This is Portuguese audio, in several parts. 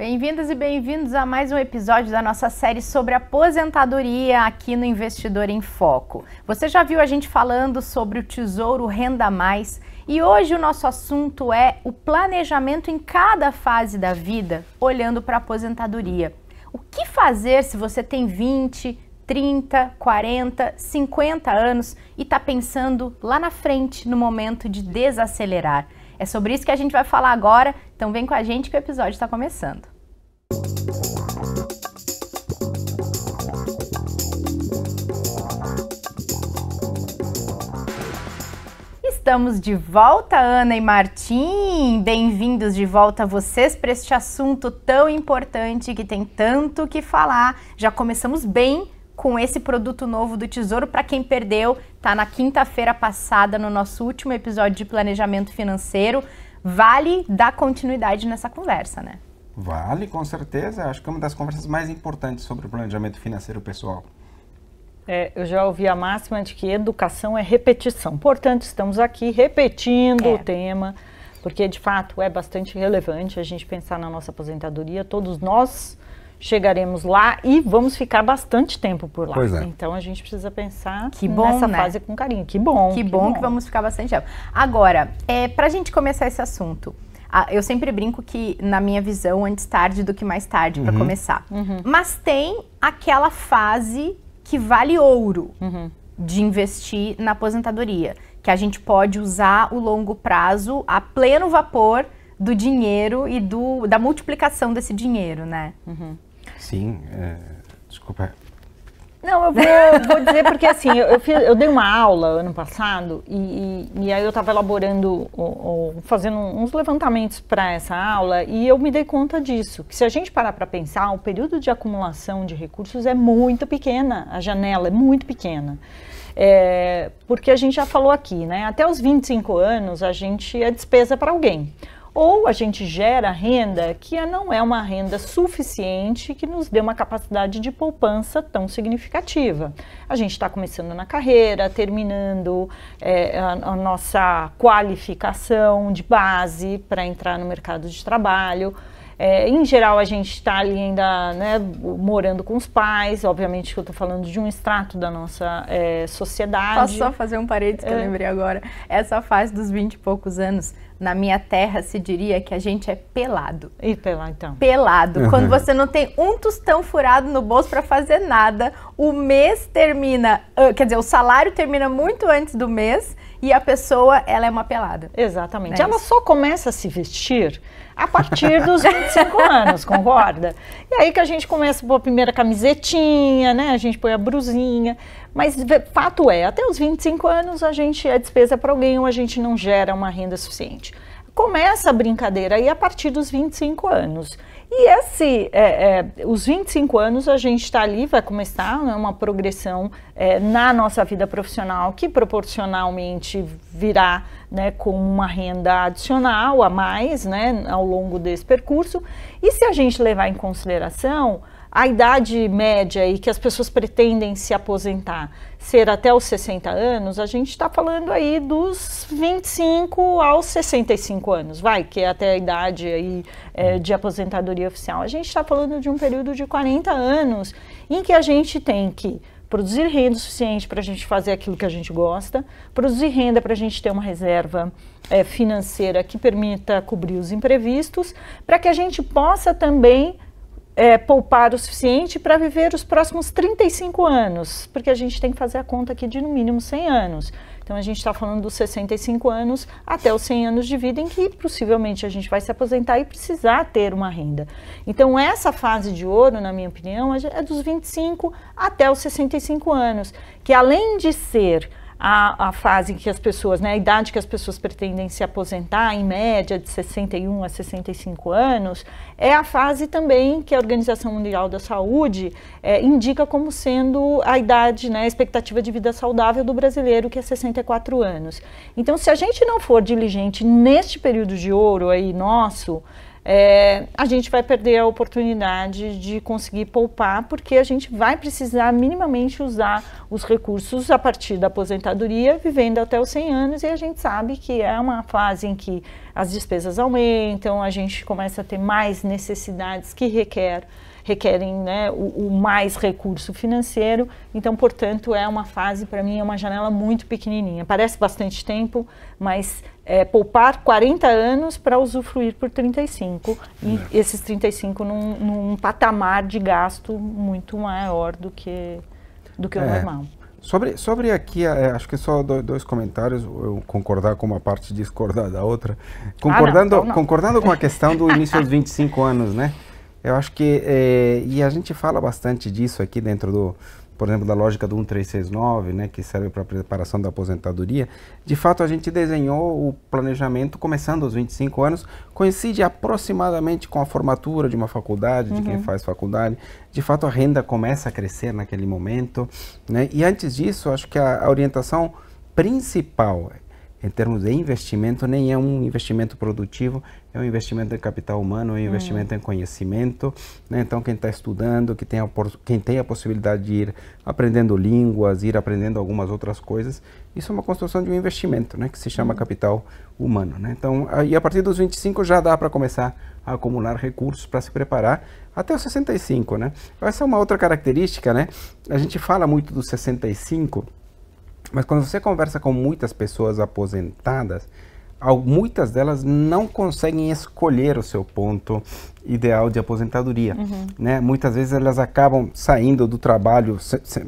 Bem-vindas e bem-vindos a mais um episódio da nossa série sobre aposentadoria aqui no Investidor em Foco. Você já viu a gente falando sobre o Tesouro Renda Mais e hoje o nosso assunto é o planejamento em cada fase da vida, olhando para a aposentadoria. O que fazer se você tem 20, 30, 40, 50 anos e está pensando lá na frente no momento de desacelerar? É sobre isso que a gente vai falar agora, então vem com a gente que o episódio está começando. Estamos de volta, Ana e Martim. Bem-vindos de volta a vocês para este assunto tão importante que tem tanto que falar. Já começamos bem com esse produto novo do Tesouro. Para quem perdeu, tá na quinta-feira passada no nosso último episódio de planejamento financeiro. Vale dar continuidade nessa conversa, né? Vale, com certeza. Acho que é uma das conversas mais importantes sobre o planejamento financeiro pessoal. É, eu já ouvi a máxima de que educação é repetição. Portanto, estamos aqui repetindo é. o tema, porque de fato é bastante relevante a gente pensar na nossa aposentadoria. Todos nós chegaremos lá e vamos ficar bastante tempo por lá. É. Então a gente precisa pensar que bom, nessa né? fase com carinho. Que bom. Que, que bom, bom, que vamos ficar bastante tempo. Agora, é, para a gente começar esse assunto, eu sempre brinco que, na minha visão, antes tarde do que mais tarde uhum. para começar. Uhum. Mas tem aquela fase que vale ouro uhum. de investir na aposentadoria, que a gente pode usar o longo prazo a pleno vapor do dinheiro e do, da multiplicação desse dinheiro, né? Uhum. Sim. É, desculpa não, eu vou, vou dizer porque assim, eu, eu, fiz, eu, dei uma aula ano passado e, e, e aí eu estava elaborando, ou fazendo uns levantamentos para essa aula e eu me dei conta disso, que se a gente parar para pensar, o período de acumulação de recursos é muito pequena, a janela é muito pequena. É, porque a gente já falou aqui, né? Até os 25 anos a gente é despesa para alguém ou a gente gera renda que não é uma renda suficiente que nos dê uma capacidade de poupança tão significativa. A gente está começando na carreira, terminando é, a, a, nossa qualificação de base para entrar no mercado de trabalho. É, em geral, a gente está ali ainda né, morando com os pais, obviamente que eu estou falando de um extrato da nossa é, sociedade. Posso só fazer um parede que eu é. lembrei agora? Essa fase dos 20 e poucos anos, na minha terra se diria que a gente é pelado. E pelado então? Pelado. Uhum. Quando você não tem um tostão furado no bolso para fazer nada, o mês termina, ah, quer dizer, o salário termina muito antes do mês e a pessoa ela é uma pelada. Exatamente. É ela isso. só começa a se vestir a partir dos 25 anos, concorda? E aí que a gente começa a pôr a primeira camisetinha, né? A gente põe a brusinha. Mas fato é, até os 25 anos a gente é despesa para alguém ou a gente não gera uma renda suficiente. Começa a brincadeira aí a partir dos 25 anos. E esse, é, é, os 25 anos a gente está ali, vai começar né, uma progressão é, na nossa vida profissional que proporcionalmente virá né, com uma renda adicional a mais né, ao longo desse percurso. E se a gente levar em consideração a idade média e que as pessoas pretendem se aposentar ser até os 60 anos, a gente está falando aí dos 25 aos 65 anos, vai, que é até a idade aí, é, hum. de aposentadoria oficial. A gente está falando de um período de 40 anos em que a gente tem que produzir renda suficiente para a gente fazer aquilo que a gente gosta, produzir renda para a gente ter uma reserva é, financeira que permita cobrir os imprevistos, para que a gente possa também é, poupar o suficiente para viver os próximos 35 anos, porque a gente tem que fazer a conta aqui de no mínimo 100 anos. Então a gente está falando dos 65 anos até os 100 anos de vida, em que possivelmente a gente vai se aposentar e precisar ter uma renda. Então essa fase de ouro, na minha opinião, é, é dos 25 até os 65 anos, que além de ser a, a fase em que as pessoas, né, a idade que as pessoas pretendem se aposentar, em média de 61 a 65 anos, é a fase também que a Organização Mundial da Saúde é, indica como sendo a idade, né, a expectativa de vida saudável do brasileiro, que é 64 anos. Então, se a gente não for diligente neste período de ouro aí nosso, é, a gente vai perder a oportunidade de conseguir poupar, porque a gente vai precisar minimamente usar os recursos a partir da aposentadoria, vivendo até os 100 anos, e a gente sabe que é uma fase em que as despesas aumentam, a gente começa a ter mais necessidades que requer requerem né, o, o mais recurso financeiro. Então, portanto, é uma fase, para mim, é uma janela muito pequenininha. Parece bastante tempo, mas é, poupar 40 anos para usufruir por 35 e é. esses 35 num, num, patamar de gasto muito maior do que do que é. o normal. Sobre, sobre aqui, é, acho que só dois comentários, eu concordar com uma parte e discordar da outra. Concordando, ah, não, então não. concordando com a questão do início aos 25 anos, né? Eu acho que, é, e a gente fala bastante disso aqui dentro do, por exemplo, da lógica do 1369, né, que serve para a preparação da aposentadoria, de fato a gente desenhou o planejamento começando aos 25 anos, coincide aproximadamente com a formatura de uma faculdade, uhum. de quem uhum. faz faculdade. De fato a renda começa a crescer naquele momento, né? E antes disso, acho que a, a orientação principal em termos de investimento, nem é um investimento produtivo, é um investimento em capital humano, é um investimento em conhecimento. Né? Então, quem está estudando, que tem a, quem tem a possibilidade de ir aprendendo línguas, ir aprendendo algumas outras coisas, isso é uma construção de um investimento, né? que se chama uhum. capital humano. Né? Então, e a partir dos 25 já dá para começar a acumular recursos para se preparar até os 65. Né? Essa é uma outra característica. Né? A gente fala muito dos 65 mas quando você conversa com muitas pessoas aposentadas, muitas delas não conseguem escolher o seu ponto ideal de aposentadoria, uhum. né? Muitas vezes elas acabam saindo do trabalho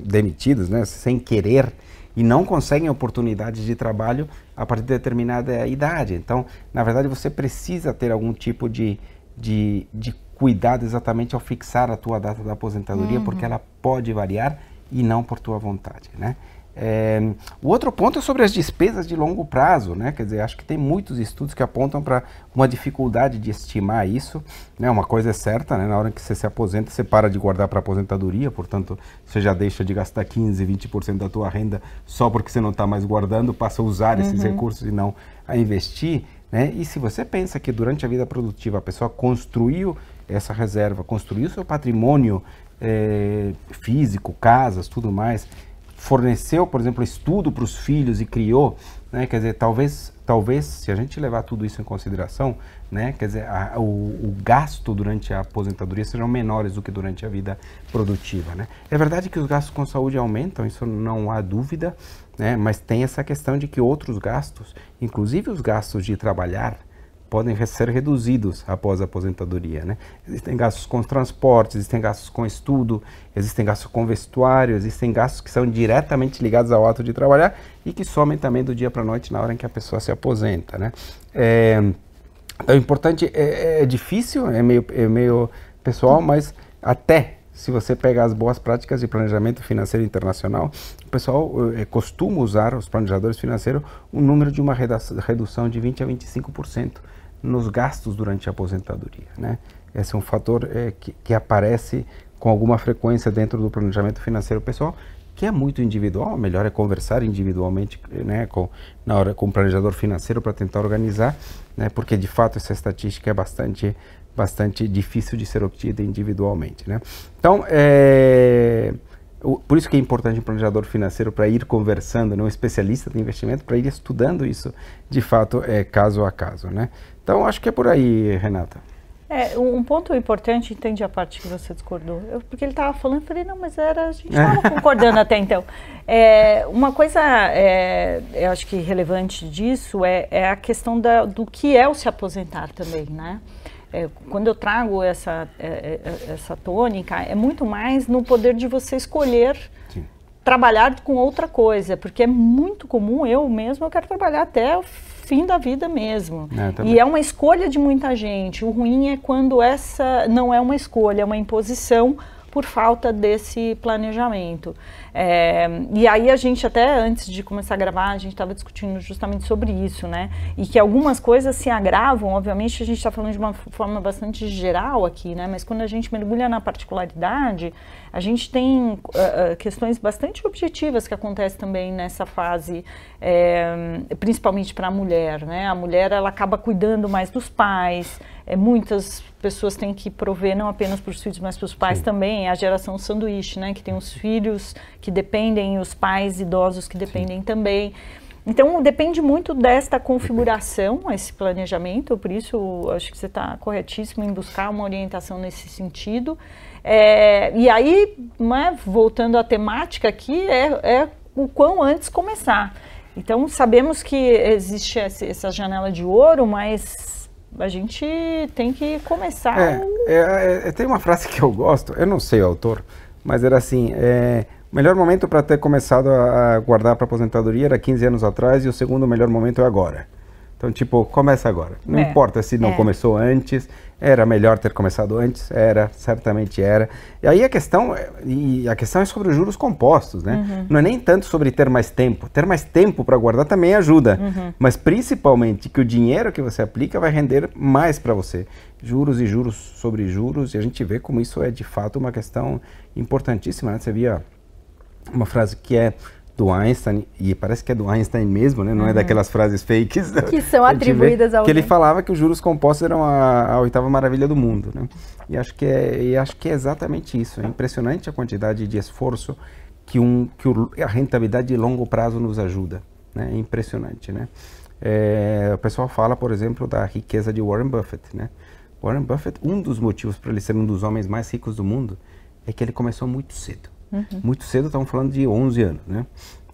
demitidas, né? Sem querer e não conseguem oportunidades de trabalho a partir de determinada idade. Então, na verdade, você precisa ter algum tipo de, de, de cuidado exatamente ao fixar a tua data da aposentadoria, uhum. porque ela pode variar e não por tua vontade, né? É, o outro ponto é sobre as despesas de longo prazo, né? Quer dizer, acho que tem muitos estudos que apontam para uma dificuldade de estimar isso, né? Uma coisa é certa, né? Na hora que você se aposenta, você para de guardar para aposentadoria, portanto, você já deixa de gastar 15, 20% da tua renda só porque você não está mais guardando, passa a usar uhum. esses recursos e não a investir, né? E se você pensa que durante a vida produtiva a pessoa construiu essa reserva, construiu seu patrimônio é, físico, casas, tudo mais, forneceu, por exemplo, estudo para os filhos e criou, né? quer dizer, talvez, talvez se a gente levar tudo isso em consideração, né? quer dizer, a, o, o, gasto durante a aposentadoria serão menores do que durante a vida produtiva. Né? É verdade que os gastos com saúde aumentam, isso não há dúvida, né? mas tem essa questão de que outros gastos, inclusive os gastos de trabalhar, podem ser reduzidos após a aposentadoria. Né? Existem gastos com transporte, existem gastos com estudo, existem gastos com vestuário, existem gastos que são diretamente ligados ao ato de trabalhar e que somem também do dia para a noite na hora em que a pessoa se aposenta. Né? É, então, é importante, é, é, difícil, é meio, é meio pessoal, mas até se você pegar as boas práticas de planejamento financeiro internacional, o pessoal eh, é, costuma usar, os planejadores financeiros, um número de uma redução de 20% a 25% nos gastos durante a aposentadoria. Né? Esse é um fator é, que, que aparece com alguma frequência dentro do planejamento financeiro pessoal, que é muito individual. Melhor é conversar individualmente né, com, na hora, com o planejador financeiro para tentar organizar, né, porque de fato essa estatística é bastante, bastante difícil de ser obtida individualmente. Né? Então, é, o, por isso que é importante um planejador financeiro para ir conversando, né, um especialista de investimento, para ir estudando isso de fato é, caso a caso. Né? Então, acho que é por aí, Renata. É, um ponto importante, entendi a parte que você discordou. Eu, porque ele estava falando, eu falei, não, mas era, a gente estava é. concordando até então. É, uma coisa, é, eu acho que relevante disso é, é a questão da, do que é o se aposentar também, né? É, quando eu trago essa, é, é, essa tônica, é muito mais no poder de você escolher Sim. trabalhar com outra coisa, porque é muito comum, eu mesmo, eu quero trabalhar até o fim da vida mesmo. É, e é uma escolha de muita gente. O ruim é quando essa não é uma escolha, é uma imposição por falta desse planejamento. É, e aí a gente até antes de começar a gravar, a gente estava discutindo justamente sobre isso, né? E que algumas coisas se agravam, obviamente a gente está falando de uma forma bastante geral aqui, né? Mas quando a gente mergulha na particularidade, a gente tem uh, questões bastante objetivas que acontecem também nessa fase, é, principalmente para a mulher, né? A mulher, ela acaba cuidando mais dos pais, é, muitas pessoas têm que prover não apenas para os filhos, mas para os pais Sim. também. É a geração sanduíche, né? Que tem os filhos que dependem, os pais idosos que dependem Sim. também. Então, depende muito desta configuração, esse planejamento, por isso acho que você está corretíssimo em buscar uma orientação nesse sentido. É, e aí, né, voltando à temática aqui, é, é o quão antes começar. Então, sabemos que existe essa janela de ouro, mas a gente tem que começar. É, é, é, tem uma frase que eu gosto, eu não sei o autor, mas era assim: é, melhor momento para ter começado a guardar para aposentadoria era 15 anos atrás e o segundo melhor momento é agora. Então, tipo, começa agora. Não é. importa se não é. começou antes, era melhor ter começado antes, era, certamente era. E aí a questão, é, e a questão é sobre os juros compostos, né? Uhum. Não é nem tanto sobre ter mais tempo. Ter mais tempo para guardar também ajuda, uhum. mas principalmente que o dinheiro que você aplica vai render mais para você. Juros e juros sobre juros, e a gente vê como isso é de fato uma questão importantíssima, né? Você via uma frase que é do Einstein, e parece que é do Einstein mesmo, né? Não é uhum. é daquelas frases fakes. Que são atribuídas ao. Que ele falava que os juros compostos eram a, a, oitava maravilha do mundo, né? E acho, que é, e acho que é exatamente isso. É impressionante a quantidade de esforço que, um, que o, a rentabilidade de longo prazo nos ajuda. Né? É impressionante, né? É, o pessoal fala, por exemplo, da riqueza de Warren Buffett, né? Warren Buffett, um dos motivos para ele ser um dos homens mais ricos do mundo é que ele começou muito cedo. Uhum. Muito cedo, estamos falando de 11 anos, né?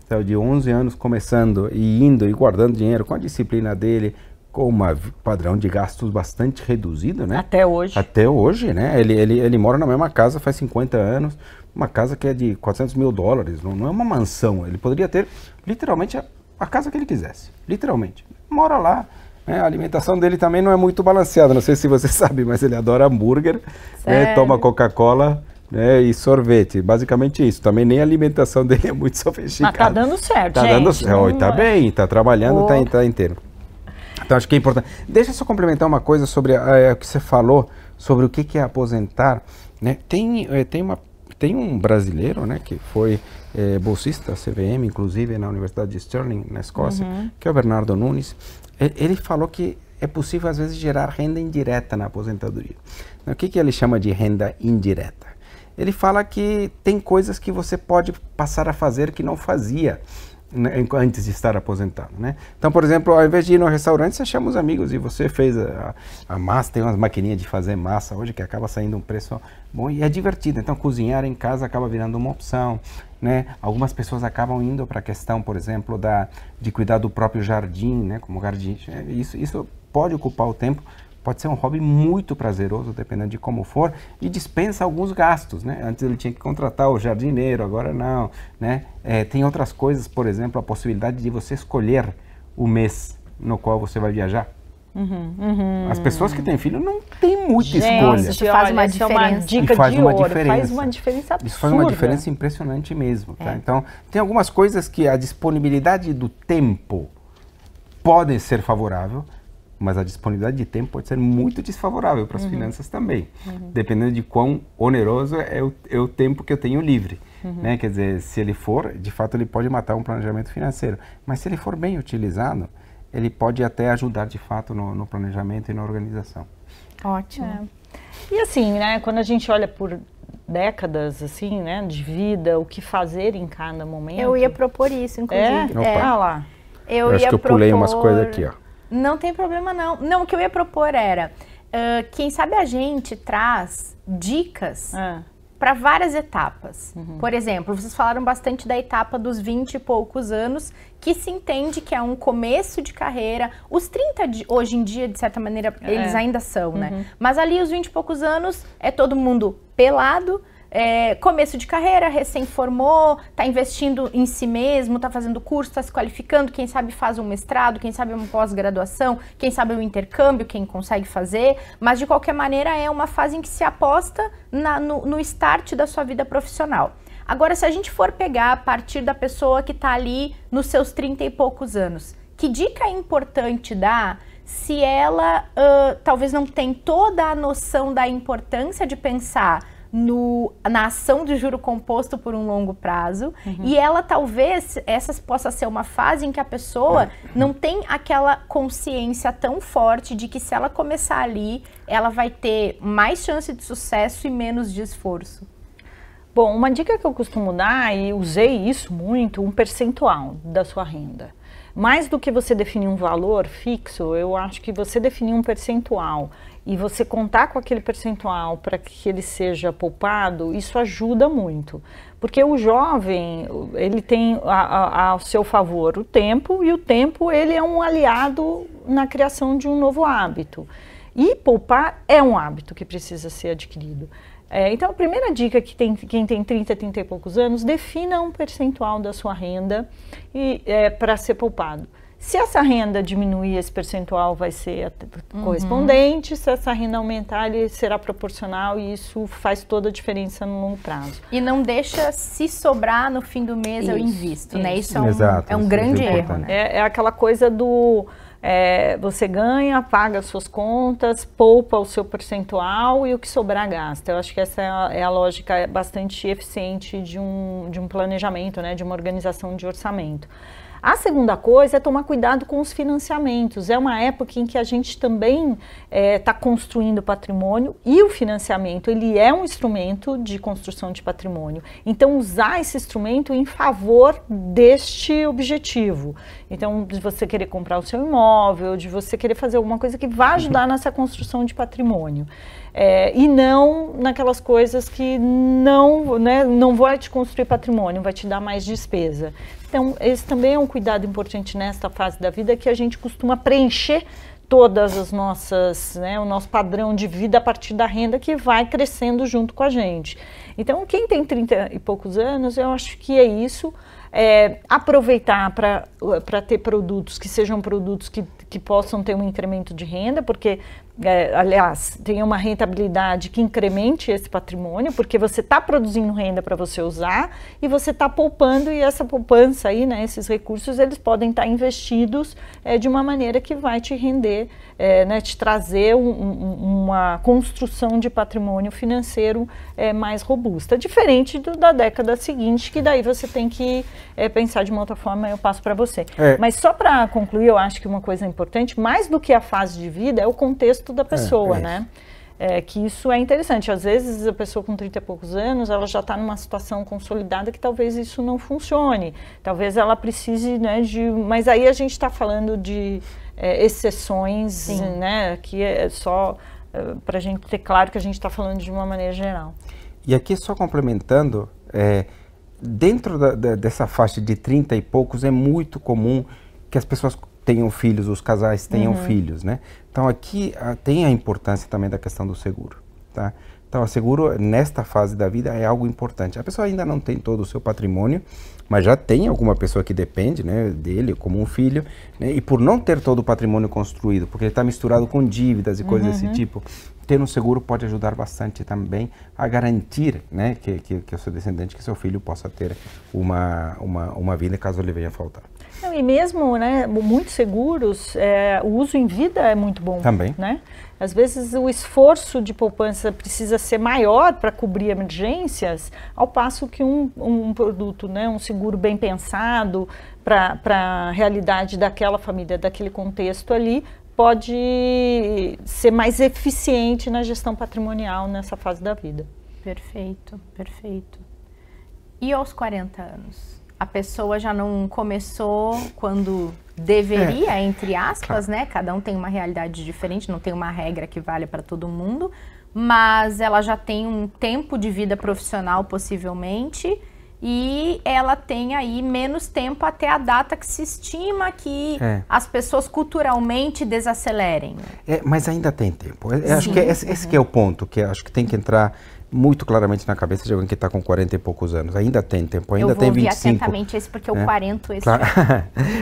Então, de 11 anos começando e indo e guardando dinheiro com a disciplina dele, com um padrão de gastos bastante reduzido, né? Até hoje. Até hoje, né? Ele, ele, ele mora na mesma casa faz 50 anos, uma casa que é de 400 mil dólares, não, não é uma mansão. Ele poderia ter, literalmente, a, a casa que ele quisesse, literalmente. Mora lá, é, a alimentação dele também não é muito balanceada, não sei se você sabe, mas ele adora hambúrguer, né, toma Coca-Cola, né, e sorvete. Basicamente isso. Também nem a alimentação dele é muito sofisticada. Mas tá dando certo, tá gente. Dando, certo. tá bem, tá trabalhando, tá, tá inteiro. Então acho que é importante. Deixa eu só complementar uma coisa sobre eh, o que você falou, sobre o que, que é aposentar. Né? Tem, eh, tem, uma, tem um brasileiro né, que foi é, bolsista, CVM, inclusive, na Universidade de Stirling, na Escócia, uhum. que é o Bernardo Nunes. Ele falou que é possível, às vezes, gerar renda indireta na aposentadoria. Né, o que, que ele chama de renda indireta? ele fala que tem coisas que você pode passar a fazer que não fazia né, antes de estar aposentado, né? Então, por exemplo, ao invés de ir no restaurante, você chama os amigos e você fez a, a, massa, tem umas maquininhas de fazer massa hoje que acaba saindo um preço bom e é divertido. Então, cozinhar em casa acaba virando uma opção, né? Algumas pessoas acabam indo para a questão, por exemplo, da de cuidar do próprio jardim, né? Como jardim, isso isso pode ocupar o tempo Pode ser um hobby muito prazeroso, dependendo de como for, e dispensa alguns gastos, né? Antes ele tinha que contratar o jardineiro, agora não, né? É, tem outras coisas, por exemplo, a possibilidade de você escolher o mês no qual você vai viajar. Uhum, uhum, As pessoas que têm filho não têm muita gente, escolha. Isso faz uma é diferença. uma dica faz de uma ouro, diferença. faz uma diferença absurda. Isso faz uma diferença impressionante mesmo. Tá? É. Então, tem algumas coisas que a disponibilidade do tempo pode ser favorável, mas a disponibilidade de tempo pode ser muito desfavorável para as uhum. finanças também, uhum. dependendo de quão oneroso é o, é o tempo que eu tenho livre. Uhum. Né? Quer dizer, se ele for, de fato, ele pode matar um planejamento financeiro, mas se ele for bem utilizado, ele pode até ajudar de fato no, no planejamento e na organização. Ótimo. É. E assim, né, quando a gente olha por décadas assim, né, de vida, o que fazer em cada momento. Eu ia propor isso, inclusive. É, é. Ah, lá. Eu, eu acho que eu propor... pulei umas coisas aqui, ó. Não tem problema não. Não, o que eu ia propor era, uh, quem sabe a gente traz dicas ah. para várias etapas. Uhum. Por exemplo, vocês falaram bastante da etapa dos 20 e poucos anos, que se entende que é um começo de carreira. Os 30 de, hoje em dia, de certa maneira, eles é. ainda são, né? uhum. né? Mas ali os 20 e poucos anos é todo mundo pelado, é, começo de carreira, recém-formou, está investindo em si mesmo, está fazendo curso, está se qualificando, quem sabe faz um mestrado, quem sabe uma pós-graduação, quem sabe um intercâmbio, quem consegue fazer, mas de qualquer maneira é uma fase em que se aposta na, no, no start da sua vida profissional. Agora, se a gente for pegar a partir da pessoa que está ali nos seus 30 e poucos anos, que dica é importante dar se ela uh, talvez não tem toda a noção da importância de pensar no, na ação de juro composto por um longo prazo. Uhum. E ela talvez, essa possa ser uma fase em que a pessoa não tem aquela consciência tão forte de que se ela começar ali, ela vai ter mais chance de sucesso e menos de esforço. Bom, uma dica que eu costumo dar, e usei isso muito, um percentual da sua renda. Mais do que você definir um valor fixo, eu acho que você definir um percentual e você contar com aquele percentual para que ele seja poupado, isso ajuda muito. Porque o jovem, ele tem ao seu favor o tempo e o tempo ele é um aliado na criação de um novo hábito. E poupar é um hábito que precisa ser adquirido. É, então, a primeira dica que tem, quem tem 30, 30 e poucos anos, defina um percentual da sua renda é, para ser poupado. Se essa renda diminuir, esse percentual vai ser uhum. correspondente. Se essa renda aumentar, ele será proporcional e isso faz toda a diferença no longo prazo. E não deixa se sobrar no fim do mês isso, eu invisto, né? isso. né? Isso é um, Exato, é um grande é erro, né? É, é aquela coisa do... É, você ganha, paga suas contas, poupa o seu percentual e o que sobrar gasta. Eu acho que essa é a, é a lógica bastante eficiente de um, de um planejamento, né, de uma organização de orçamento. A segunda coisa é tomar cuidado com os financiamentos. É uma época em que a gente também está é, tá construindo patrimônio e o financiamento ele é um instrumento de construção de patrimônio. Então usar esse instrumento em favor deste objetivo. Então de você querer comprar o seu imóvel, de você querer fazer alguma coisa que vá ajudar nessa construção de patrimônio. É, e não naquelas coisas que não, né, não vai te construir patrimônio, vai te dar mais despesa. Então, esse também é um cuidado importante nesta fase da vida que a gente costuma preencher todas as nossas, né, o nosso padrão de vida a partir da renda que vai crescendo junto com a gente. Então, quem tem 30 e poucos anos, eu acho que é isso. É, aproveitar para ter produtos que sejam produtos que, que possam ter um incremento de renda, porque é, aliás, tenha uma rentabilidade que incremente esse patrimônio, porque você está produzindo renda para você usar e você está poupando e essa poupança aí, né, esses recursos, eles podem estar tá investidos é, de uma maneira que vai te render, é, né, te trazer um, um, uma construção de patrimônio financeiro é, mais robusta, diferente do, da década seguinte, que daí você tem que é, pensar de uma outra forma. Eu passo para você. É. Mas só para concluir, eu acho que uma coisa importante, mais do que a fase de vida, é o contexto da pessoa, é, é né? É, que isso é interessante. Às vezes a pessoa com 30 e poucos anos, ela já está numa situação consolidada que talvez isso não funcione. Talvez ela precise né, de... Mas aí a gente está falando de é, exceções, Sim. né? Que é só é, para a gente ter claro que a gente está falando de uma maneira geral. E aqui só complementando, é, dentro da, da, dessa faixa de 30 e poucos é muito comum que as pessoas tenham filhos, os casais tenham uhum. filhos, né? Então aqui a, ah, tem a importância também da questão do seguro, tá? Então, o seguro nesta fase da vida é algo importante. A pessoa ainda não tem todo o seu patrimônio, mas já tem alguma pessoa que depende né, dele, como um filho, né, e por não ter todo o patrimônio construído, porque ele está misturado com dívidas e uhum. coisas desse uhum. tipo, ter um seguro pode ajudar bastante também a garantir né, que, que, que o seu descendente, que seu filho possa ter uma, uma, uma vida caso ele venha a faltar. Não, e mesmo, né, muitos seguros, é, o uso em vida é muito bom. Também. Né? Às vezes o esforço de poupança precisa ser maior para cobrir emergências, ao passo que um, um produto, né, um seguro bem pensado para a realidade daquela família, daquele contexto ali, pode ser mais eficiente na gestão patrimonial nessa fase da vida. Perfeito, perfeito. E aos 40 anos? A pessoa já não começou quando deveria, é. entre aspas, claro. né? Cada um tem uma realidade diferente, não tem uma regra que vale para todo mundo, mas ela já tem um tempo de vida profissional, possivelmente e ela tem aí menos tempo até a data que se estima que é. as pessoas culturalmente desacelerem. É, mas ainda tem tempo. Eu, é, eu é, acho que esse, esse uhum. que é o ponto que acho que tem que entrar muito claramente na cabeça de alguém que está com 40 e poucos anos. Ainda tem tempo, ainda tem 25. Eu vou atentamente esse, porque eu né? 40 esse. Claro.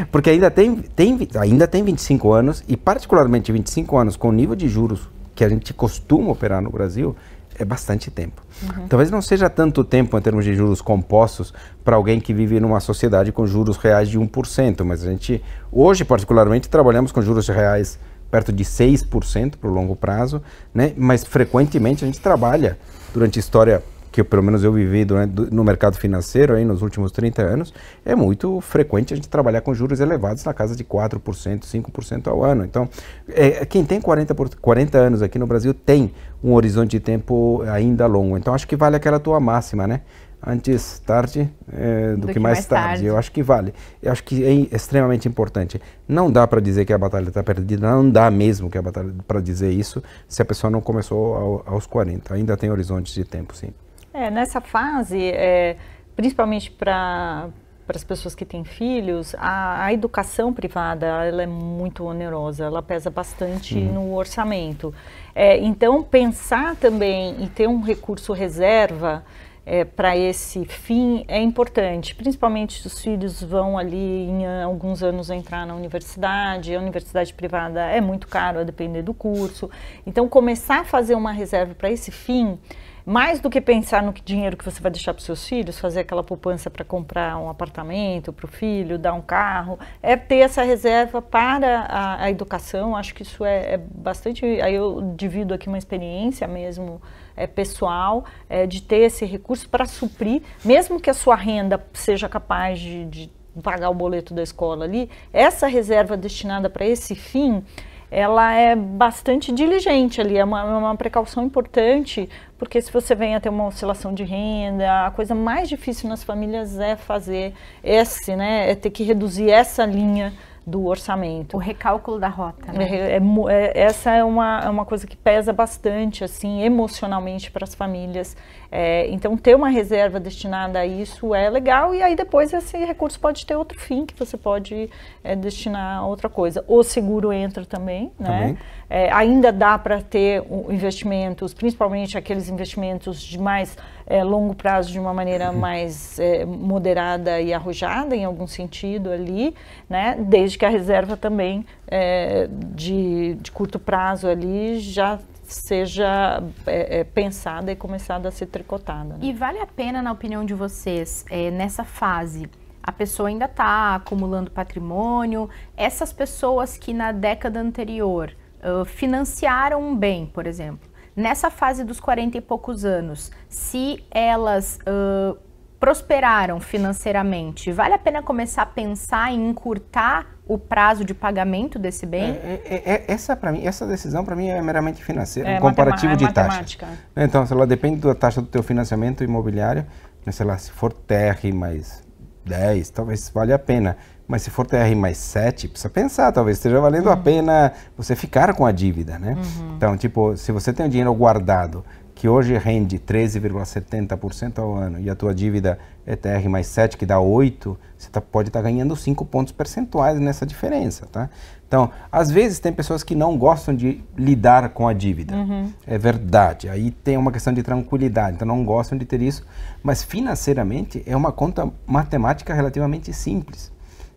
porque ainda tem, tem, ainda tem 25 anos, e particularmente 25 anos, com o nível de juros que a gente costuma operar no Brasil, é bastante tempo. Uhum. Talvez não seja tanto tempo em termos de juros compostos para alguém que vive numa sociedade com juros reais de 1%, mas a gente, hoje particularmente, trabalhamos com juros reais perto de 6% para o longo prazo, né? mas frequentemente a gente trabalha durante a história que pelo menos eu vivi durante, no mercado financeiro aí nos últimos 30 anos, é muito frequente a gente trabalhar com juros elevados na casa de 4%, 5% ao ano. Então, é, é quem tem 40, 40 anos aqui no Brasil tem um horizonte de tempo ainda longo. Então, acho que vale aquela tua máxima, né? antes tarde é, do, do, que, que mais, mais tarde. tarde. Eu acho que vale. Eu acho que é extremamente importante. Não dá para dizer que a batalha está perdida, não dá mesmo que a batalha para dizer isso se a pessoa não começou ao, aos 40. Ainda tem horizontes de tempo, sim. É, nessa fase, é, principalmente para para as pessoas que têm filhos, a, a, educação privada ela é muito onerosa, ela pesa bastante uhum. no orçamento. É, então, pensar também em ter um recurso reserva é, para esse fim é importante, principalmente se os filhos vão ali em ah, alguns anos entrar na universidade, a universidade privada é muito caro a depender do curso. Então, começar a fazer uma reserva para esse fim mais do que pensar no dinheiro que você vai deixar para os seus filhos, fazer aquela poupança para comprar um apartamento para o filho, dar um carro, é ter essa reserva para a, a educação. Acho que isso é, é, bastante. Aí eu divido aqui uma experiência mesmo é, pessoal é, de ter esse recurso para suprir, mesmo que a sua renda seja capaz de, de pagar o boleto da escola ali, essa reserva destinada para esse fim ela é bastante diligente ali, é uma, é uma precaução importante, porque se você vem a ter uma oscilação de renda, a coisa mais difícil nas famílias é fazer esse, né, é ter que reduzir essa linha do orçamento. O recálculo da rota. Né? É, é, é, essa é uma, é uma coisa que pesa bastante, assim, emocionalmente para as famílias. É, então, ter uma reserva destinada a isso é legal, e aí depois esse recurso pode ter outro fim, que você pode é, destinar a outra coisa. O seguro entra também, né? É, ainda dá para ter investimentos, principalmente aqueles investimentos de mais é, longo prazo, de uma maneira uhum. mais é, moderada e arrojada, em algum sentido ali, né? Desde que a reserva também é, de, de curto prazo ali já seja é, é, pensada e começada a ser tricotada. Né? E vale a pena, na opinião de vocês, é, nessa fase, a pessoa ainda está acumulando patrimônio, essas pessoas que na década anterior uh, financiaram um bem, por exemplo, nessa fase dos 40 e poucos anos, se elas uh, prosperaram financeiramente, vale a pena começar a pensar em encurtar o prazo de pagamento desse bem? É, é, é, é essa para mim, essa decisão para mim é meramente financeira, é um comparativo de é taxa. Então, se ela depende da taxa do teu financiamento imobiliário, né, sei lá, se for TR mais 10, talvez valha a pena. Mas se for TR mais 7, precisa pensar, talvez esteja valendo uhum. a pena você ficar com a dívida, né? Uhum. Então, tipo, se você tem o dinheiro guardado que hoje rende 13,70% ao ano e a tua dívida é TR mais 7, que dá 8, você tá, pode estar tá ganhando 5 pontos percentuais nessa diferença, tá? Então, às vezes tem pessoas que não gostam de lidar com a dívida. Uhum. É verdade. Aí tem uma questão de tranquilidade, então não gostam de ter isso. Mas financeiramente é uma conta matemática relativamente simples,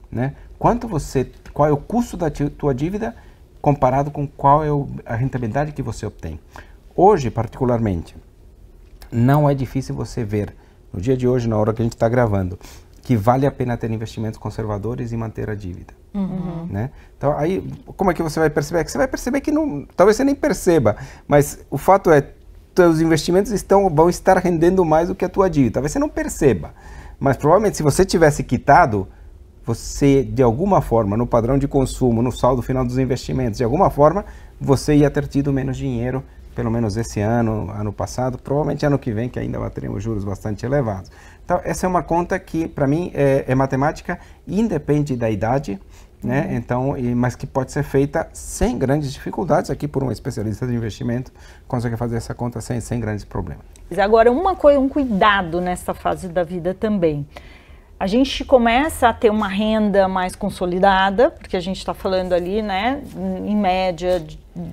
né? Quanto você, qual é o custo da tua dívida comparado com qual é a rentabilidade que você obtém. Hoje, particularmente, não é difícil você ver, no dia de hoje, na hora que a gente está gravando, que vale a pena ter investimentos conservadores e manter a dívida. Uhum. Né? Então, aí, como é que você vai perceber? É que você vai perceber que não. Talvez você nem perceba, mas o fato é os investimentos estão, vão estar rendendo mais do que a tua dívida. Talvez você não perceba, mas provavelmente se você tivesse quitado, você de alguma forma, no padrão de consumo, no saldo final dos investimentos, de alguma forma, você ia ter tido menos dinheiro pelo menos esse ano, ano passado, provavelmente ano que vem, que ainda teremos juros bastante elevados. Então, essa é uma conta que, para mim, é, é, matemática, independe da idade, né? Uhum. Então, e, mas que pode ser feita sem grandes dificuldades, aqui por um especialista de investimento, consegue fazer essa conta sem, sem grandes problemas. Agora, uma coisa, um cuidado nessa fase da vida também a gente começa a ter uma renda mais consolidada, porque a gente está falando ali, né, em média,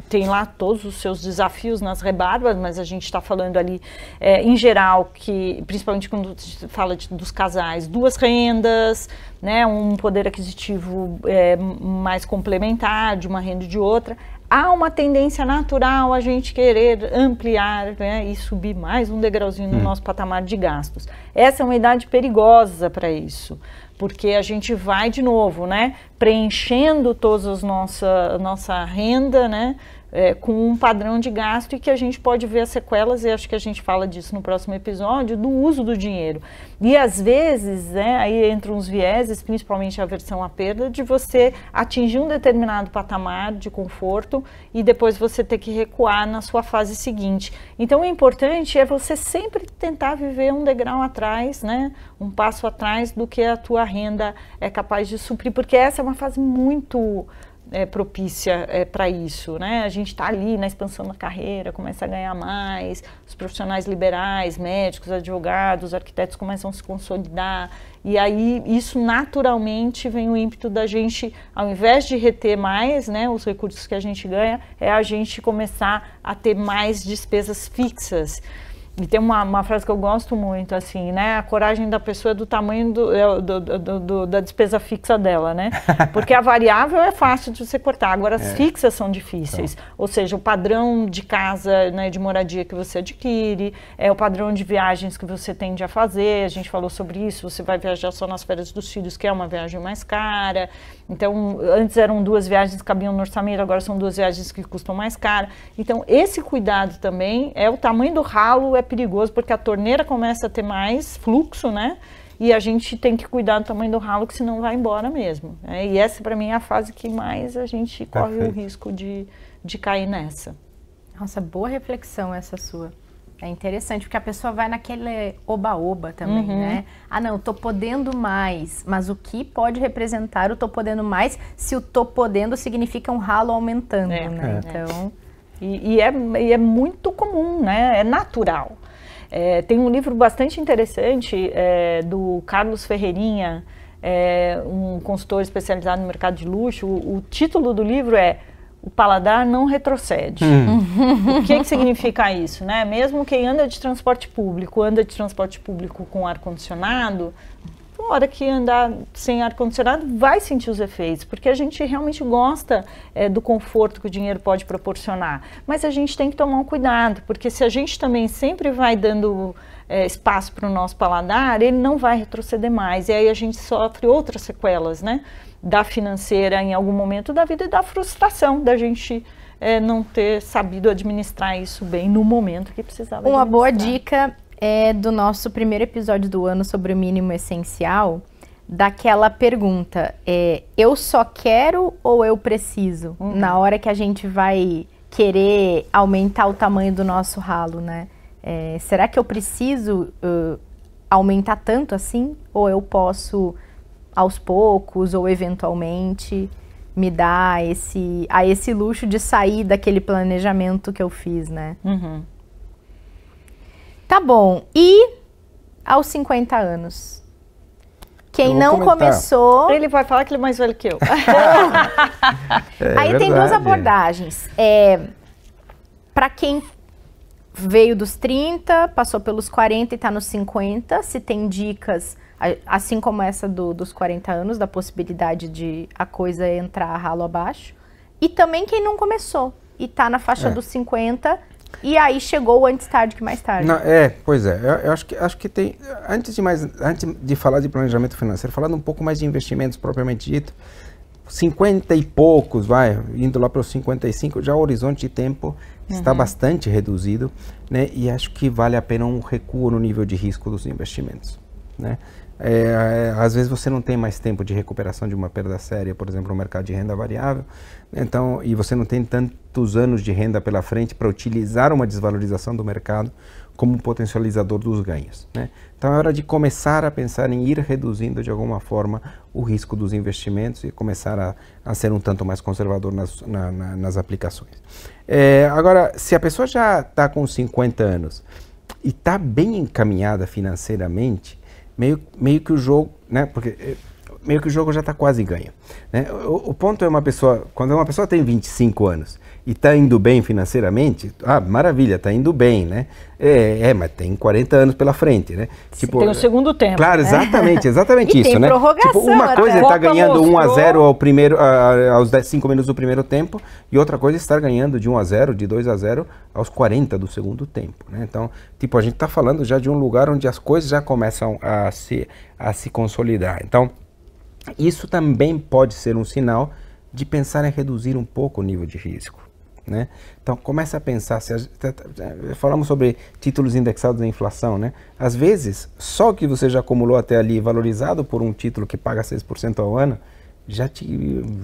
tem lá todos os seus desafios nas rebarbas, mas a gente está falando ali, é, em geral, que, principalmente quando se fala de, dos casais, duas rendas, né, um poder aquisitivo é, mais complementar de uma renda e de outra há uma tendência natural a gente querer ampliar né, e subir mais um degrauzinho no hum. nosso patamar de gastos. Essa é uma idade perigosa para isso, porque a gente vai de novo, né, preenchendo toda a nossa, nossa renda, né, é, com um padrão de gasto e que a gente pode ver as sequelas, e acho que a gente fala disso no próximo episódio, do uso do dinheiro. E às vezes, né, aí entram uns vieses, principalmente a versão à perda, de você atingir um determinado patamar de conforto e depois você ter que recuar na sua fase seguinte. Então, o importante é você sempre tentar viver um degrau atrás, né, um passo atrás do que a tua renda é capaz de suprir, porque essa é uma fase muito é, propícia é, para isso, né? A gente está ali na expansão da carreira, começa a ganhar mais, os profissionais liberais, médicos, advogados, arquitetos começam a se consolidar e aí isso naturalmente vem o ímpeto da gente, ao invés de reter mais, né, os recursos que a gente ganha, é a gente começar a ter mais despesas fixas. E tem uma, uma, frase que eu gosto muito, assim, né? A coragem da pessoa é do tamanho do, é, do, do, do da despesa fixa dela, né? Porque a variável é fácil de você cortar, agora as é. fixas são difíceis. Então. Ou seja, o padrão de casa, né, de moradia que você adquire, é o padrão de viagens que você tende a fazer. A gente falou sobre isso, você vai viajar só nas férias dos filhos, que é uma viagem mais cara. Então, antes eram duas viagens que cabiam no orçamento, agora são duas viagens que custam mais caro. Então, esse cuidado também é o tamanho do ralo, é perigoso porque a torneira começa a ter mais fluxo, né? E a gente tem que cuidar do tamanho do ralo, que senão vai embora mesmo. Né? E essa, para mim, é a fase que mais a gente Perfeito. corre o risco de, de cair nessa. Nossa, boa reflexão essa sua. É interessante, porque a pessoa vai naquele oba-oba também, uhum. né? Ah, não, tô podendo mais. Mas o que pode representar o tô podendo mais se o tô podendo significa um ralo aumentando, é, né? É. Então. E, e, é, e é muito comum, né? É natural. É, tem um livro bastante interessante é, do Carlos Ferreirinha, é, um consultor especializado no mercado de luxo. O, o, título do livro é O Paladar Não Retrocede. Hum. o que, é que significa isso? Né? Mesmo quem anda de transporte público, anda de transporte público com ar-condicionado, hora que andar sem ar-condicionado vai sentir os efeitos, porque a gente realmente gosta é, do conforto que o dinheiro pode proporcionar. Mas a gente tem que tomar um cuidado, porque se a gente também sempre vai dando é, espaço para o nosso paladar, ele não vai retroceder mais. E aí a gente sofre outras sequelas, né? Da financeira em algum momento da vida e da frustração da gente é, não ter sabido administrar isso bem no momento que precisava. Uma boa dica é, do nosso primeiro episódio do ano sobre o mínimo essencial, daquela pergunta: é, eu só quero ou eu preciso? Uhum. Na hora que a gente vai querer aumentar o tamanho do nosso ralo, né? É, será que eu preciso uh, aumentar tanto assim? Ou eu posso aos poucos ou eventualmente me dar esse, a esse luxo de sair daquele planejamento que eu fiz, né? Uhum. Tá bom. E aos 50 anos? Quem não comentar. começou. Ele vai falar que ele é mais velho que eu. é, Aí tem duas abordagens. É, para quem veio dos 30, passou pelos 40 e está nos 50, se tem dicas, assim como essa do, dos 40 anos, da possibilidade de a coisa entrar ralo abaixo. E também quem não começou e está na faixa é. dos 50 e aí chegou antes tarde que mais tarde. Não, é, pois é. Eu, eu, acho, que, acho que tem. Antes de, mais, antes de falar de planejamento financeiro, falando um pouco mais de investimentos propriamente dito, 50 e poucos, vai, indo lá para os 55, já o horizonte de tempo uhum. está bastante reduzido, né? E acho que vale a pena um recuo no nível de risco dos investimentos, né? É, é, às vezes você não tem mais tempo de recuperação de uma perda séria, por exemplo, no mercado de renda variável, então, e você não tem tanto muitos anos de renda pela frente para utilizar uma desvalorização do mercado como um potencializador dos ganhos. Né? Então é hora de começar a pensar em ir reduzindo de alguma forma o risco dos investimentos e começar a, a ser um tanto mais conservador nas, na, na, nas aplicações. É, agora, se a pessoa já está com 50 anos e está bem encaminhada financeiramente, meio, meio que o jogo, né? Porque eh, meio que o jogo já está quase ganho. Né? O, o, ponto é uma pessoa, quando uma pessoa tem 25 anos e está indo bem financeiramente, ah, maravilha, está indo bem, né? É, é, mas tem 40 anos pela frente, né? Tipo, tem o segundo tempo. Claro, né? exatamente, exatamente isso, tem né? Prorrogação, tipo, uma né? coisa é estar tá ganhando mostrou. 1 a 0 ao primeiro, a, aos 10, 5 minutos do primeiro tempo, e outra coisa é estar ganhando de 1 a 0, de 2 a 0 aos 40 do segundo tempo, né? Então, tipo, a gente está falando já de um lugar onde as coisas já começam a se, a se consolidar. Então, isso também pode ser um sinal de pensar em reduzir um pouco o nível de risco. Né? Então começa a pensar, se eh, falamos sobre títulos indexados à inflação, né? às vezes só que você já acumulou até ali valorizado por um título que paga 6% ao ano, já te,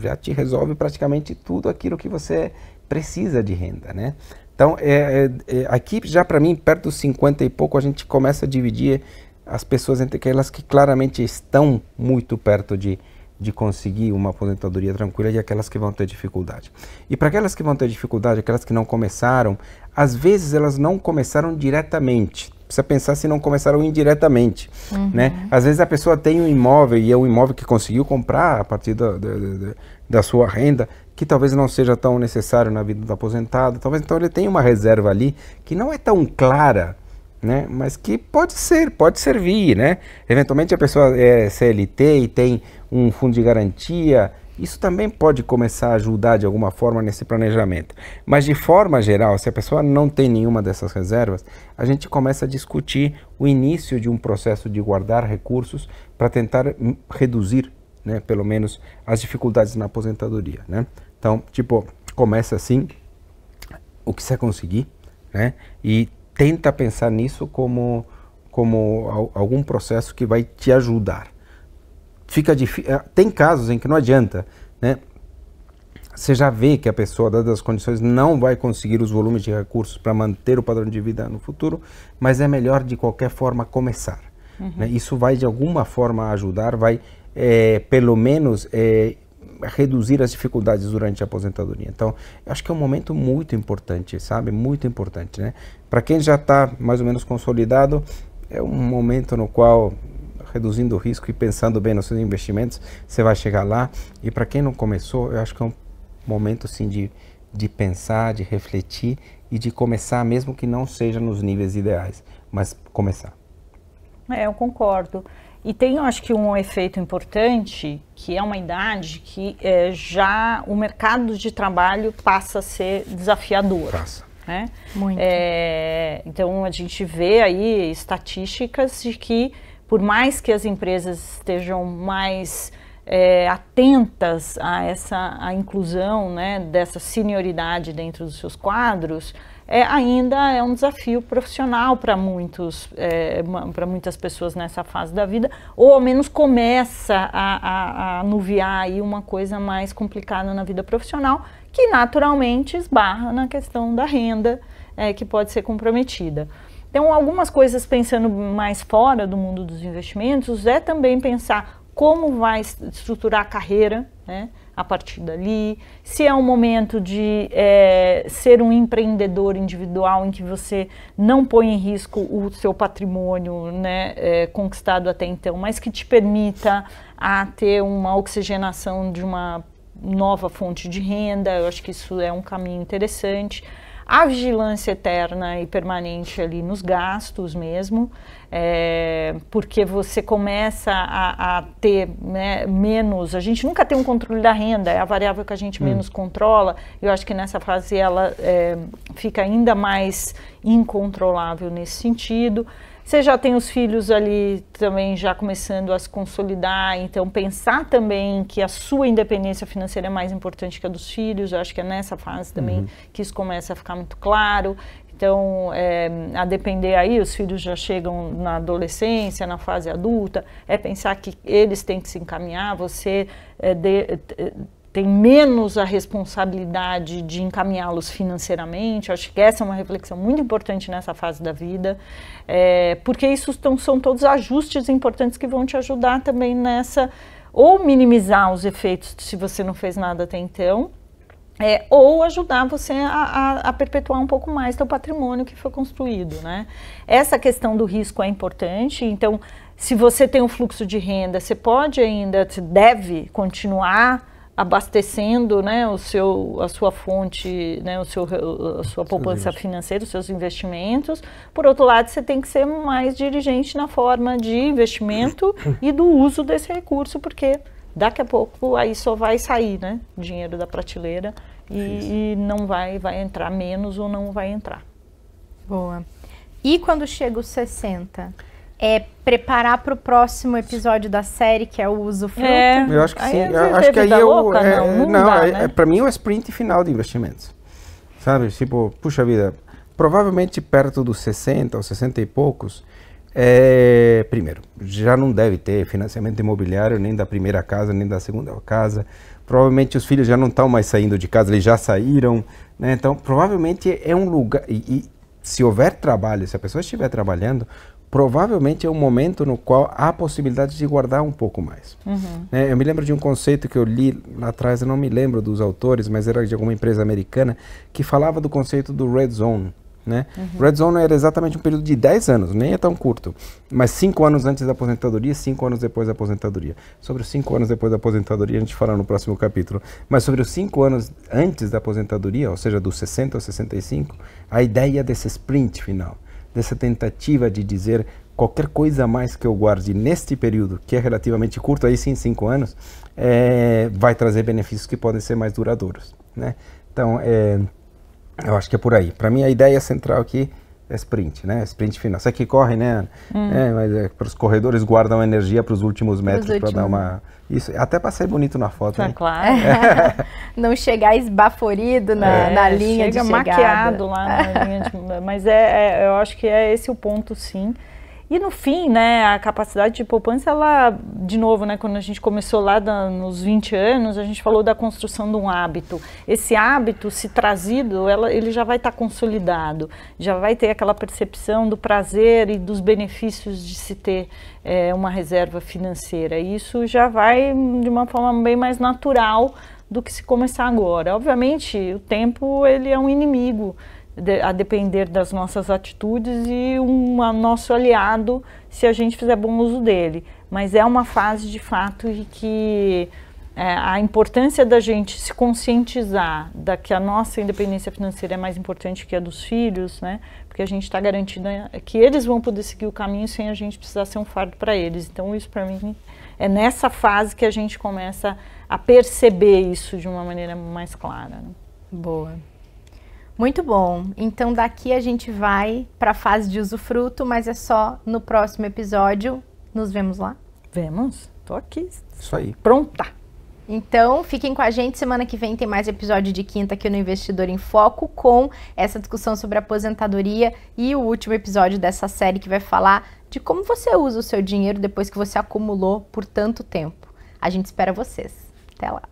já te resolve praticamente tudo aquilo que você precisa de renda. Né? Então é, é, é aqui já para mim, perto dos 50 e pouco, a gente começa a dividir as pessoas entre aquelas que claramente estão muito perto de de conseguir uma aposentadoria tranquila e aquelas que vão ter dificuldade. E para aquelas que vão ter dificuldade, aquelas que não começaram, às vezes elas não começaram diretamente. Precisa pensar se não começaram indiretamente, uhum. né? Às vezes a pessoa tem um imóvel e é um imóvel que conseguiu comprar a partir da, da, da, da sua renda, que talvez não seja tão necessário na vida do aposentado. Talvez então ele tenha uma reserva ali que não é tão clara, né? Mas que pode ser, pode servir, né? Eventualmente a pessoa é CLT e tem um fundo de garantia, isso também pode começar a ajudar de alguma forma nesse planejamento. Mas de forma geral, se a pessoa não tem nenhuma dessas reservas, a gente começa a discutir o início de um processo de guardar recursos para tentar hum, reduzir, né, pelo menos, as dificuldades na aposentadoria. Né? Então, tipo, começa assim, o que você conseguir, né? E tenta pensar nisso como, como algum processo que vai te ajudar fica difícil. Eh, tem casos em que não adianta, né? Você já vê que a pessoa, dadas as condições, não vai conseguir os volumes de recursos para manter o padrão de vida no futuro, mas é melhor de qualquer forma começar. Uhum. Né? Isso vai de alguma forma ajudar, vai é, pelo menos é, reduzir as dificuldades durante a aposentadoria. Então, acho que é um momento muito importante, sabe? Muito importante, né? Para quem já está mais ou menos consolidado, é um momento no qual reduzindo o risco e pensando bem nos seus investimentos, você vai chegar lá. E para quem não começou, eu acho que é um momento assim de, de pensar, de refletir e de começar, mesmo que não seja nos níveis ideais, mas começar. É, eu concordo. E tem, eu acho que um efeito importante, que é uma idade que é, já o mercado de trabalho passa a ser desafiador. Passa. Né? Muito. É, então a gente vê aí estatísticas de que por mais que as empresas estejam mais é, atentas a essa a inclusão né, dessa senioridade dentro dos seus quadros, é, ainda é um desafio profissional para muitos é, eh, para muitas pessoas nessa fase da vida, ou ao menos começa a, a, a nuviar aí uma coisa mais complicada na vida profissional, que naturalmente esbarra na questão da renda é, que pode ser comprometida. Então, algumas coisas pensando mais fora do mundo dos investimentos é também pensar como vai estruturar a carreira, né? a partir dali, se é um momento de é, ser um empreendedor individual em que você não põe em risco o seu patrimônio né, é, conquistado até então, mas que te permita a ter uma oxigenação de uma nova fonte de renda, eu acho que isso é um caminho interessante a vigilância eterna e permanente ali nos gastos mesmo, é, porque você começa a, a ter né, menos. A gente nunca tem um controle da renda, é a variável que a gente hum. menos controla. Eu acho que nessa fase ela é, fica ainda mais incontrolável nesse sentido. Você já tem os filhos ali também já começando a se consolidar, então pensar também que a sua independência financeira é mais importante que a dos filhos, eu acho que é nessa fase também uhum. que isso começa a ficar muito claro. Então, é, a depender aí, os filhos já chegam na adolescência, na fase adulta, é pensar que eles têm que se encaminhar, você é, de, é, tem menos a responsabilidade de encaminhá-los financeiramente. acho que essa é uma reflexão muito importante nessa fase da vida, é, porque isso tão, são todos ajustes importantes que vão te ajudar também nessa, ou minimizar os efeitos se você não fez nada até então, é, ou ajudar você a, a, a, perpetuar um pouco mais seu patrimônio que foi construído, né? Essa questão do risco é importante, então se você tem um fluxo de renda, você pode ainda, você deve continuar abastecendo né, o seu, a sua fonte, né, o seu, a sua poupança financeira, os seus investimentos. Por outro lado, você tem que ser mais dirigente na forma de investimento e do uso desse recurso, porque daqui a pouco aí só vai sair né, dinheiro da prateleira e, e não vai, vai entrar menos ou não vai entrar. Boa. E quando chega os 60? é, preparar para o próximo episódio da série, que é o uso fruto. É. Eu acho que sim. Aí, eu acho que aí é louca, eu. É, não, não, não é, né? É, para mim é o sprint final de investimentos. Sabe? Tipo, puxa vida, provavelmente perto dos 60 ou 60 e poucos. É, primeiro, já não deve ter financiamento imobiliário nem da primeira casa, nem da segunda casa. Provavelmente os filhos já não estão mais saindo de casa, eles já saíram. Né? Então, provavelmente é um lugar. E, e se houver trabalho, se a pessoa estiver trabalhando, provavelmente é um momento no qual há possibilidade de guardar um pouco mais. Uhum. Né? Eu me lembro de um conceito que eu li lá atrás, eu não me lembro dos autores, mas era de alguma empresa americana, que falava do conceito do red zone. Né? Uhum. Red zone era exatamente um período de 10 anos, nem é tão curto, mas 5 anos antes da aposentadoria, 5 anos depois da aposentadoria. Sobre os 5 anos depois da aposentadoria a gente fala no próximo capítulo, mas sobre os 5 anos antes da aposentadoria, ou seja, dos 60 aos 65, a ideia desse sprint final dessa tentativa de dizer qualquer coisa a mais que eu guarde neste período, que é relativamente curto, aí sim, cinco anos, é, vai trazer benefícios que podem ser mais duradouros. Né? Então, é, eu acho que é por aí. Para mim, a ideia central aqui é sprint, né? Sprint final. Você que corre, né? Hum. É, mas é, os corredores guardam energia para os últimos metros para dar uma. Isso, até para ser bonito na foto, tá, né? Claro. É. Não chegar esbaforido na, é. na linha chega de chegada. maquiado lá na linha de... Mas é, é, eu acho que é esse o ponto, sim. E no fim, né, a capacidade de poupança, ela, de novo, né, quando a gente começou lá da, nos 20 anos, a gente falou da construção de um hábito. Esse hábito, se trazido, ela, ele já vai estar tá consolidado, já vai ter aquela percepção do prazer e dos benefícios de se ter é, uma reserva financeira. E isso já vai de uma forma bem mais natural do que se começar agora. Obviamente, o tempo ele é um inimigo de, a depender das nossas atitudes e um nosso aliado se a gente fizer bom uso dele. Mas é uma fase de fato em que é, a importância da gente se conscientizar da que a nossa independência financeira é mais importante que a dos filhos, né? Porque a gente está garantindo que eles vão poder seguir o caminho sem a gente precisar ser um fardo para eles. Então isso para mim é nessa fase que a gente começa a perceber isso de uma maneira mais clara. Né? Boa. Muito bom. Então daqui a gente vai para a fase de usufruto, mas é só no próximo episódio. Nos vemos lá. Vemos. Tô aqui. Isso aí. Pronta. Então, fiquem com a gente. Semana que vem tem mais episódio de quinta aqui no Investidor em Foco com essa discussão sobre aposentadoria e o último episódio dessa série que vai falar de como você usa o seu dinheiro depois que você acumulou por tanto tempo. A gente espera vocês. Até lá.